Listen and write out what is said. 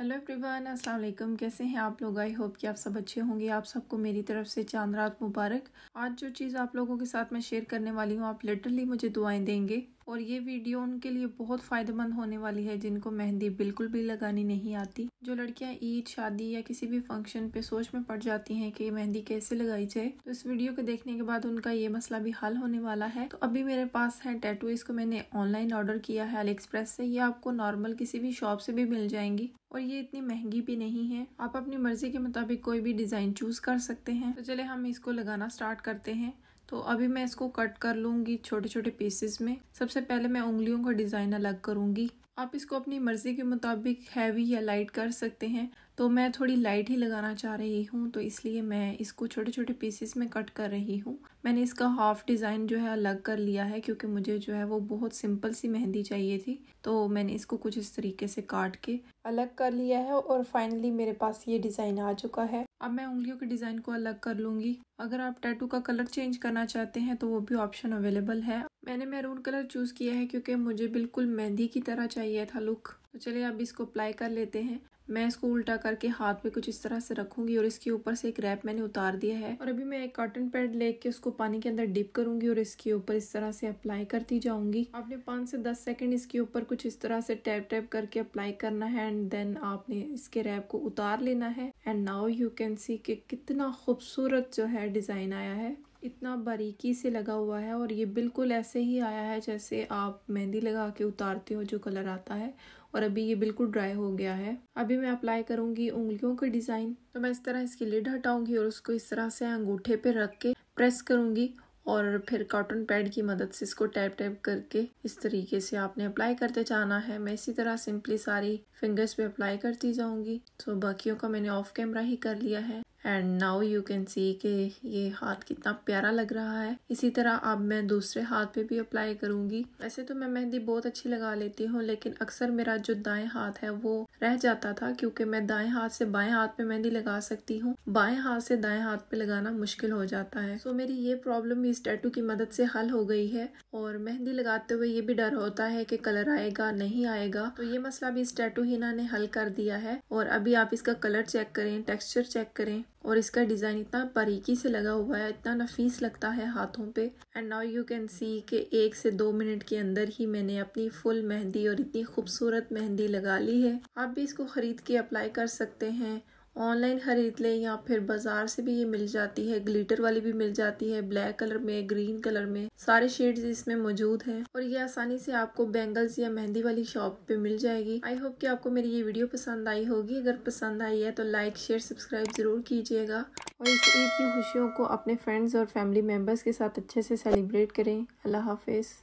hello everyone अस्सलाम वालेकुम कैसे हैं आप लोग आई होप कि आप सब अच्छे होंगे आप सबको मेरी तरफ से चांद रात मुबारक आज जो चीज़ आप लोगों के साथ मैं शेयर करने वाली हूँ आप लिटरली मुझे दुआएं देंगे और ये वीडियो उनके लिए बहुत फ़ायदेमंद होने वाली है जिनको मेहंदी बिल्कुल भी लगानी नहीं आती जो लड़कियां ईद शादी या किसी भी फंक्शन पे सोच में पड़ जाती हैं कि मेहंदी कैसे लगाई जाए तो इस वीडियो को देखने के बाद उनका ये मसला भी हल होने वाला है तो अभी मेरे पास है टैटू इसको मैंने ऑनलाइन ऑर्डर किया है अली से ये आपको नॉर्मल किसी भी शॉप से भी मिल जाएंगी और ये इतनी महंगी भी नहीं है आप अपनी मर्जी के मुताबिक कोई भी डिज़ाइन चूज़ कर सकते हैं तो चले हम इसको लगाना स्टार्ट करते हैं तो अभी मैं इसको कट कर लूँगी छोटे छोटे पीसेस में सबसे पहले मैं उंगलियों का डिज़ाइन अलग करूँगी आप इसको अपनी मर्ज़ी के मुताबिक हैवी या लाइट कर सकते हैं तो मैं थोड़ी लाइट ही लगाना चाह रही हूँ तो इसलिए मैं इसको छोटे छोटे पीसेस में कट कर रही हूँ मैंने इसका हाफ डिज़ाइन जो है अलग कर लिया है क्योंकि मुझे जो है वो बहुत सिंपल सी मेहंदी चाहिए थी तो मैंने इसको कुछ इस तरीके से काट के अलग कर लिया है और फाइनली मेरे पास ये डिज़ाइन आ चुका है अब मैं उंगलियों के डिज़ाइन को अलग कर लूँगी अगर आप टैटू का कलर चेंज करना चाहते हैं तो वो भी ऑप्शन अवेलेबल है मैंने मैरून कलर चूज़ किया है क्योंकि मुझे बिल्कुल मेहंदी की तरह चाहिए था लुक तो चलिए अब इसको अप्लाई कर लेते हैं मैं इसको उल्टा करके हाथ में कुछ इस तरह से रखूंगी और इसके ऊपर से एक रैप मैंने उतार दिया है और अभी मैं एक कॉटन पैड लेके उसको पानी के अंदर डिप करूंगी और इसके ऊपर इस तरह से अप्लाई करती जाऊंगी आपने पाँच से दस सेकेंड इसके ऊपर कुछ इस तरह से टैप टैप करके अप्लाई करना है एंड देन आपने इसके रैप को उतार लेना है and now you can see के कितना खूबसूरत जो है डिज़ाइन आया है इतना बारीकी से लगा हुआ है और ये बिल्कुल ऐसे ही आया है जैसे आप मेहंदी लगा के उतारते हो जो कलर आता है और अभी ये बिल्कुल ड्राई हो गया है अभी मैं अप्लाई करूंगी उंगलियों के डिज़ाइन तो मैं इस तरह इसकी लिड हटाऊंगी और उसको इस तरह से अंगूठे पर रख के प्रेस करूंगी और फिर कॉटन पैड की मदद से इसको टैप टैप करके इस तरीके से आपने अप्लाई करते जाना है मैं इसी तरह सिंपली सारी फिंगर्स पे अप्लाई करती जाऊंगी तो बाकियों का मैंने ऑफ कैमरा ही कर लिया है and now you can see कि ये हाथ कितना प्यारा लग रहा है इसी तरह अब मैं दूसरे हाथ पे भी अप्लाई करूंगी वैसे तो मैं मेहंदी बहुत अच्छी लगा लेती हूँ लेकिन अक्सर मेरा जो दाएं हाथ है वो रह जाता था क्योंकि मैं दाएं हाथ से बाएं हाथ पे मेहंदी लगा सकती हूँ बाएं हाथ से दाएं हाथ पे लगाना मुश्किल हो जाता है सो so, मेरी ये प्रॉब्लम इस टैटू की मदद से हल हो गई है और मेहंदी लगाते हुए ये भी डर होता है कि कलर आएगा नहीं आएगा तो ये मसला भी इस टैटू हिना ने हल कर दिया है और अभी आप इसका कलर चेक करें टेक्स्चर चेक करें और इसका डिज़ाइन इतना बारीकी से लगा हुआ है इतना नफीस लगता है हाथों पे and now you can see कि एक से दो मिनट के अंदर ही मैंने अपनी फुल मेहंदी और इतनी खूबसूरत मेहंदी लगा ली है आप भी इसको ख़रीद के अप्लाई कर सकते हैं ऑनलाइन ख़रीद लें या फिर बाज़ार से भी ये मिल जाती है ग्लिटर वाली भी मिल जाती है ब्लैक कलर में ग्रीन कलर में सारे शेड्स इसमें मौजूद हैं और ये आसानी से आपको बैंगल्स या मेहंदी वाली शॉप पे मिल जाएगी आई होप कि आपको मेरी ये वीडियो पसंद आई होगी अगर पसंद आई है तो लाइक शेयर सब्सक्राइब ज़रूर कीजिएगा और इस ईद की खुशियों को अपने फ्रेंड्स और फैमिली मेम्बर्स के साथ अच्छे से सेलिब्रेट करें अल्लाह हाफिज़